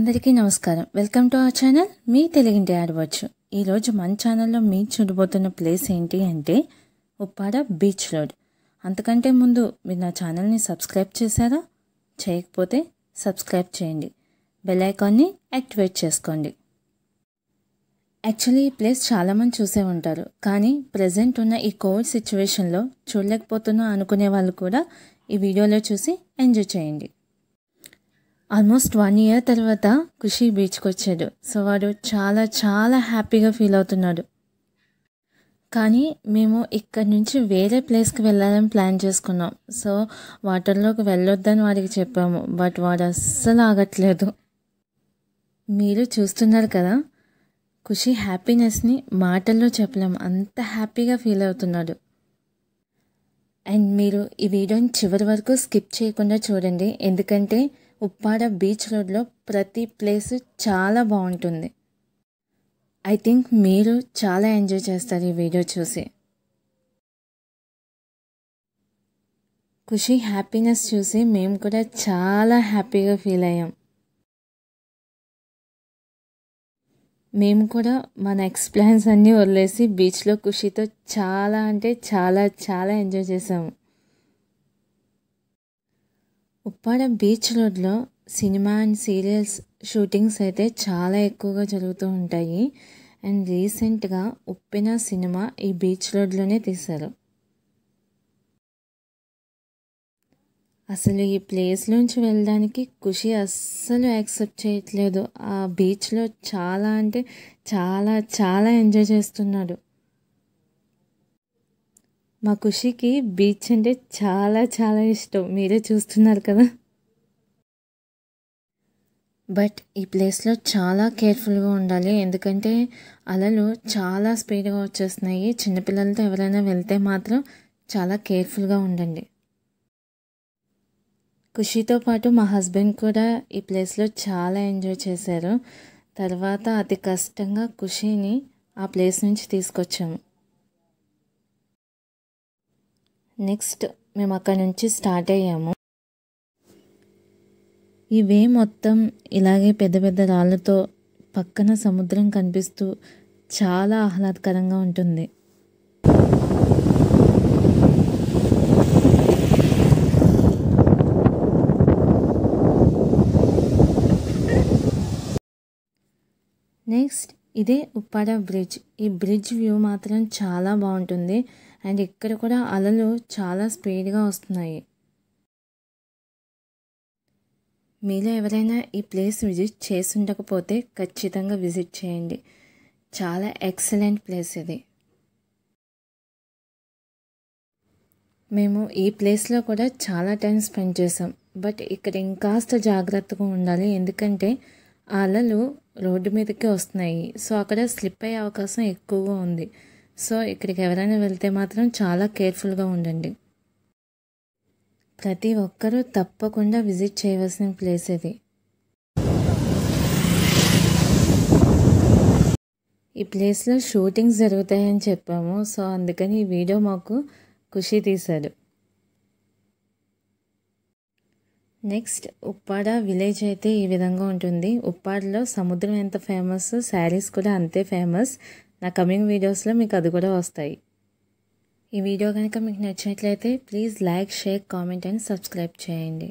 అందరికీ నమస్కారం welcome to our channel మీ తెలుగింటి ఆడవచ్చు ఈరోజు మన ఛానల్లో మీ చూడబోతున్న ప్లేస్ ఏంటి అంటే ఉప్పాడ బీచ్ రోడ్ అంతకంటే ముందు మీరు నా ఛానల్ని సబ్స్క్రైబ్ చేశారా చేయకపోతే సబ్స్క్రైబ్ చేయండి బెల్ ఐకాన్ని యాక్టివేట్ చేసుకోండి యాక్చువల్లీ ఈ ప్లేస్ చాలామంది చూసే ఉంటారు కానీ ప్రజెంట్ ఉన్న ఈ కోవిడ్ సిచ్యువేషన్లో చూడలేకపోతున్నా అనుకునే వాళ్ళు కూడా ఈ వీడియోలో చూసి ఎంజాయ్ చేయండి ఆల్మోస్ట్ వన్ ఇయర్ తర్వాత ఖుషి బీచ్కి వచ్చాడు సో వాడు చాలా చాలా హ్యాపీగా ఫీల్ అవుతున్నాడు కానీ మేము ఇక్కడ నుంచి వేరే ప్లేస్కి వెళ్ళాలని ప్లాన్ చేసుకున్నాం సో వాటర్లోకి వెళ్ళొద్దని వాడికి చెప్పాము బట్ వాడు అస్సలు ఆగట్లేదు మీరు చూస్తున్నారు కదా ఖుషి హ్యాపీనెస్ని మాటల్లో చెప్పలేము అంత హ్యాపీగా ఫీల్ అవుతున్నాడు అండ్ మీరు ఈ వీడియోని చివరి వరకు స్కిప్ చేయకుండా చూడండి ఎందుకంటే ఉప్పాడ బీచ్ రోడ్లో ప్రతి ప్లేస్ చాలా బాగుంటుంది ఐ థింక్ మీరు చాలా ఎంజాయ్ చేస్తారు ఈ వీడియో చూసి ఖుషి హ్యాపీనెస్ చూసి మేము కూడా చాలా హ్యాపీగా ఫీల్ అయ్యాం మేము కూడా మన ఎక్స్ప్లాన్స్ అన్నీ వదిలేసి బీచ్లో ఖుషితో చాలా అంటే చాలా చాలా ఎంజాయ్ చేసాము ఉప్పాడ బీచ్ రోడ్లో సినిమా అండ్ సీరియల్స్ షూటింగ్స్ అయితే చాలా ఎక్కువగా జరుగుతూ ఉంటాయి అండ్ రీసెంట్గా ఉప్పిన సినిమా ఈ బీచ్ రోడ్లోనే తీశారు అసలు ఈ ప్లేస్ నుంచి వెళ్ళడానికి ఖుషి అస్సలు యాక్సెప్ట్ చేయట్లేదు ఆ బీచ్లో చాలా అంటే చాలా చాలా ఎంజాయ్ చేస్తున్నాడు మా ఖుషికి బీచ్ అంటే చాలా చాలా ఇష్టం మీరే చూస్తున్నారు కదా బట్ ఈ ప్లేస్లో చాలా కేర్ఫుల్గా ఉండాలి ఎందుకంటే అలలు చాలా స్పీడ్గా వచ్చేస్తున్నాయి చిన్నపిల్లలతో ఎవరైనా వెళ్తే మాత్రం చాలా కేర్ఫుల్గా ఉండండి ఖుషితో పాటు మా హస్బెండ్ కూడా ఈ ప్లేస్లో చాలా ఎంజాయ్ చేశారు తర్వాత అతి కష్టంగా ఖుషిని ఆ ప్లేస్ నుంచి తీసుకొచ్చాము నెక్స్ట్ మేము అక్కడ నుంచి స్టార్ట్ అయ్యాము ఈ వే మొత్తం ఇలాగే పెద్ద పెద్ద రాళ్ళతో పక్కన సముద్రం కనిపిస్తూ చాలా ఆహ్లాదకరంగా ఉంటుంది నెక్స్ట్ ఇదే ఉప్పాడ బ్రిడ్జ్ ఈ బ్రిడ్జ్ వ్యూ మాత్రం చాలా బాగుంటుంది అండ్ ఇక్కడ కూడా అలలు చాలా స్పీడ్గా వస్తున్నాయి మీలో ఎవరైనా ఈ ప్లేస్ విజిట్ చేసి ఉండకపోతే ఖచ్చితంగా విజిట్ చేయండి చాలా ఎక్సలెంట్ ప్లేస్ ఇది మేము ఈ ప్లేస్లో కూడా చాలా టైం స్పెండ్ చేసాం బట్ ఇక్కడ ఇంకాస్త జాగ్రత్తగా ఉండాలి ఎందుకంటే అలలు రోడ్డు మీదకి వస్తున్నాయి సో అక్కడ స్లిప్ అయ్యే అవకాశం ఎక్కువగా ఉంది సో ఇక్కడికి ఎవరైనా వెళ్తే మాత్రం చాలా కేర్ఫుల్గా ఉండండి ప్రతి ఒక్కరూ తప్పకుండా విజిట్ చేయవలసిన ప్లేస్ ఇది ఈ ప్లేస్లో షూటింగ్స్ జరుగుతాయని చెప్పాము సో అందుకని ఈ వీడియో మాకు ఖుషి తీశాడు నెక్స్ట్ ఉప్పాడ విలేజ్ అయితే ఈ విధంగా ఉంటుంది ఉప్పాడలో సముద్రం ఎంత ఫేమస్ శారీస్ కూడా అంతే ఫేమస్ నా కమింగ్ వీడియోస్లో మీకు అది కూడా వస్తాయి ఈ వీడియో కనుక మీకు నచ్చినట్లయితే please like share comment and subscribe చేయండి